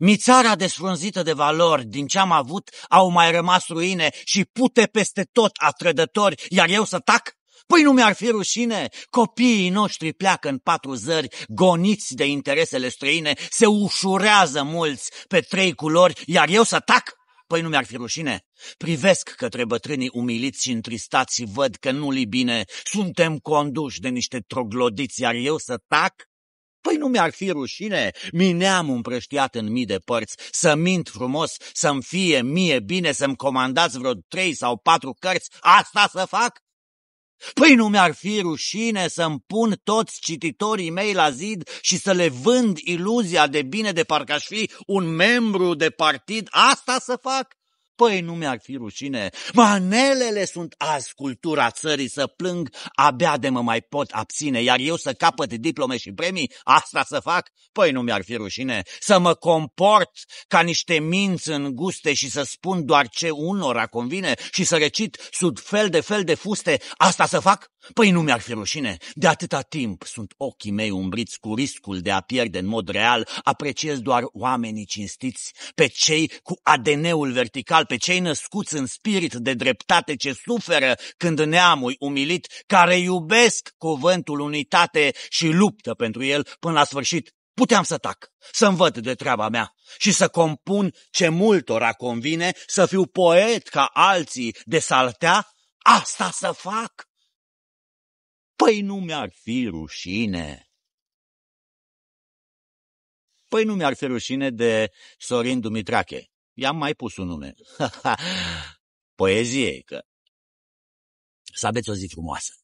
Mițara desfrunzită de valori din ce am avut au mai rămas ruine și pute peste tot a trădători, iar eu să tac? Păi nu mi-ar fi rușine! Copiii noștri pleacă în patru zări, goniți de interesele străine, se ușurează mulți pe trei culori, iar eu să tac? Păi nu mi-ar fi rușine? Privesc către bătrânii umiliți și întristați și văd că nu-li bine. Suntem conduși de niște troglodiți, iar eu să tac? Păi nu mi-ar fi rușine, mineam împrăștiat în mii de părți, să mint frumos, să-mi fie mie bine, să-mi comandați vreo trei sau patru cărți, asta să fac? Păi nu mi-ar fi rușine să-mi pun toți cititorii mei la zid și să le vând iluzia de bine de parcă aș fi un membru de partid, asta să fac? Păi nu mi-ar fi rușine, manelele sunt azi cultura țării să plâng, abia de mă mai pot abține, iar eu să capăt diplome și premii, asta să fac? Păi nu mi-ar fi rușine, să mă comport ca niște minți guste și să spun doar ce unora convine și să recit sub fel de fel de fuste, asta să fac? Păi nu mi-ar fi rușine, de atâta timp sunt ochii mei umbriți cu riscul de a pierde în mod real, apreciez doar oamenii cinstiți, pe cei cu ADN-ul vertical, special pe cei născuți în spirit de dreptate ce suferă când neamul umilit, care iubesc cuvântul unitate și luptă pentru el până la sfârșit. Puteam să tac, să învăț de treaba mea și să compun ce multora convine, să fiu poet ca alții de saltea, asta să fac. Păi nu mi-ar fi rușine. Păi nu mi-ar fi rușine de Sorin Dumitrache, I-am mai pus un nume. Poezie, că... Să aveți o zi frumoasă!